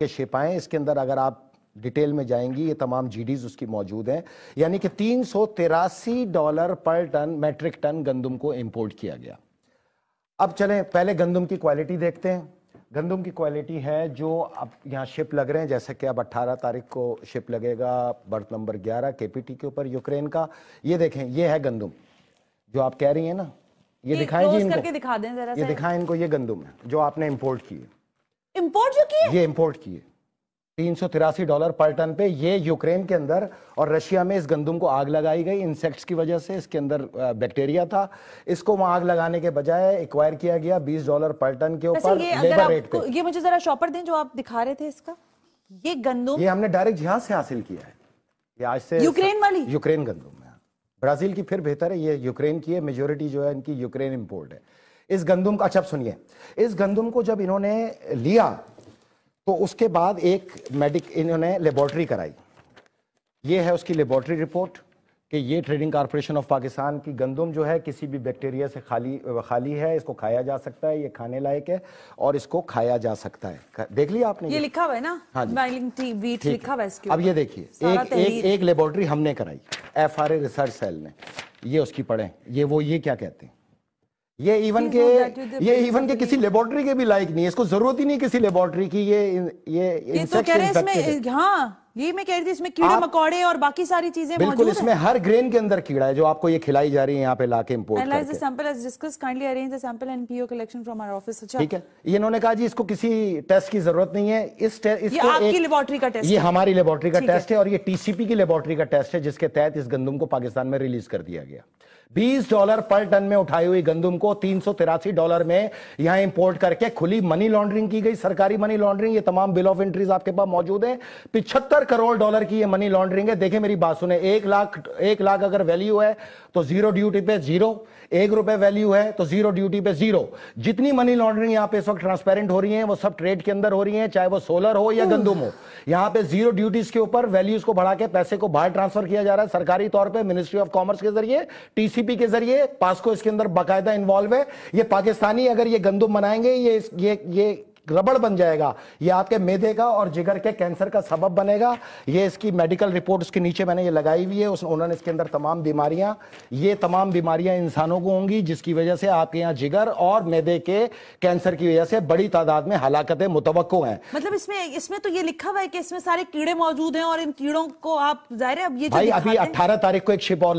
के शिपाएं इसके अंदर अगर आप डिटेल में जाएंगी ये तमाम जीडीज उसकी मौजूद हैं यानी कि तीन डॉलर पर टन मेट्रिक टन गंदम को इंपोर्ट किया गया अब चलें पहले गंदम की क्वालिटी देखते हैं गंदम की क्वालिटी है जो अब यहाँ शिप लग रहे हैं जैसे कि अब 18 तारीख को शिप लगेगा बर्थ नंबर 11 केपीटी के ऊपर यूक्रेन का ये देखें ये है गंदम जो आप कह रही हैं ना ये, ये दिखाएं जी इनको दिखा दें ये दिखाएं इनको ये गंदम है जो आपने इंपोर्ट की है इंपोर्ट जो किए ये इंपोर्ट किए तीन सौ तिरासी डॉलर पर टन पे ये यूक्रेन के अंदर और रशिया में इस गंदम को आग लगाई गई इंसेक्ट्स की वजह से इसके अंदर बैक्टीरिया था इसको वहां आग लगाने के बजाय एक्वायर किया गया 20 डॉलर पर टन के अच्छा, ऊपर लेबर रेट पे ये मुझे जरा शॉपर दें जो आप दिखा रहे थे इसका ये गंदम ये हमने डायरेक्ट यहाँ से हासिल किया है ये आज से यूक्रेन वाली यूक्रेन गंदम ब्राजील की फिर बेहतर है ये यूक्रेन की है मेजोरिटी जो है इनकी यूक्रेन इम्पोर्ट है इस गंदुम का अच्छा सुनिए इस गंदुम को जब इन्होंने लिया तो उसके बाद एक मेडिक इन्होंने लेबोरेटरी कराई ये है उसकी लेबोरेटरी रिपोर्ट कि ये ट्रेडिंग कॉरपोरेशन ऑफ पाकिस्तान की गंदुम जो है किसी भी बैक्टीरिया से खाली खाली है इसको खाया जा सकता है ये खाने लायक है और इसको खाया जा सकता है देख लिया आपने ये, ये लिखा हुआ है ना हाँ जी वीट लिखा हुआ है इसके अब ये देखिए एक एक एक लेबोरेटरी हमने कराई एफ रिसर्च सेल ने ये उसकी पढ़े ये वो ये क्या कहते हैं ये इवन के ये इवन के किसी लेबोरेटरी के भी लायक नहीं है इसको जरूरत ही नहीं किसी लेबोरेटरी की ये ये तो हाँ ये मैं कह रही थी इसमें कीड़े मकोड़े और बाकी सारी चीजें बिल्कुल इसमें हर ग्रेन के अंदर कीड़ा है जो आपको ये खिलाई जा रही है यहाँ पे लाके इम्पोर्ट कलेक्शन फ्रॉम ऑफिस ठीक है इन्होंने कहा जी इसको किसी टेस्ट की जरूरत नहीं है इस इसको आपकी लेबोरेटरी का टेस्ट ये हमारी लेबोरेटरी का टेस्ट है और ये टीसीपी की लेबोरेटरी का टेस्ट है जिसके तहत इस गंदुम को पाकिस्तान में रिलीज कर दिया गया 20 डॉलर पर टन में उठाई हुई गंदुम को तीन डॉलर में यहां इंपोर्ट करके खुली मनी लॉन्ड्रिंग की गई सरकारी मनी लॉन्ड्रिंग ये तमाम बिल ऑफ एंट्रीज आपके पास मौजूद है पिछहत्तर करोड़ डॉलर की ये मनी लॉन्ड्रिंग है देखे मेरी बात सुने एक लाख एक लाख अगर वैल्यू है तो जीरो ड्यूटी पे जीरो एक रुपए वैल्यू है तो जीरो ड्यूटी पे जीरो जितनी मनी लॉन्ड्रिंग यहां पे इस वक्त ट्रांसपेरेंट हो रही है वो सब ट्रेड के अंदर हो रही है चाहे वो सोलर हो या गंदुम हो यहां पे जीरो ड्यूटीज के ऊपर वैल्यूज को बढ़ा के पैसे को बाहर ट्रांसफर किया जा रहा है सरकारी तौर पर मिनिस्ट्री ऑफ कॉमर्स के जरिए टीसी डीसीपी के जरिए पास्को इसके अंदर बाकायदा इन्वॉल्व है ये पाकिस्तानी अगर ये गंदुम बनाएंगे ये ये ये रबड़ बन जाएगा ये आपके मेदे का और जिगर के कैंसर का सबब बनेगा ये इसकी मेडिकल रिपोर्ट उसके नीचे मैंने ये लगाई हुई है उन्होंने इसके अंदर तमाम बीमारियां ये तमाम बीमारियां इंसानों को होंगी जिसकी वजह से आपके यहाँ जिगर और मेदे के कैंसर की वजह से बड़ी तादाद में हलाकतें मुतवको हैं मतलब इसमें इसमें तो ये लिखा हुआ है कि इसमें सारे कीड़े मौजूद हैं और इन कीड़ों को आप जाहिर है अब अभी अट्ठारह तारीख को एक शिप और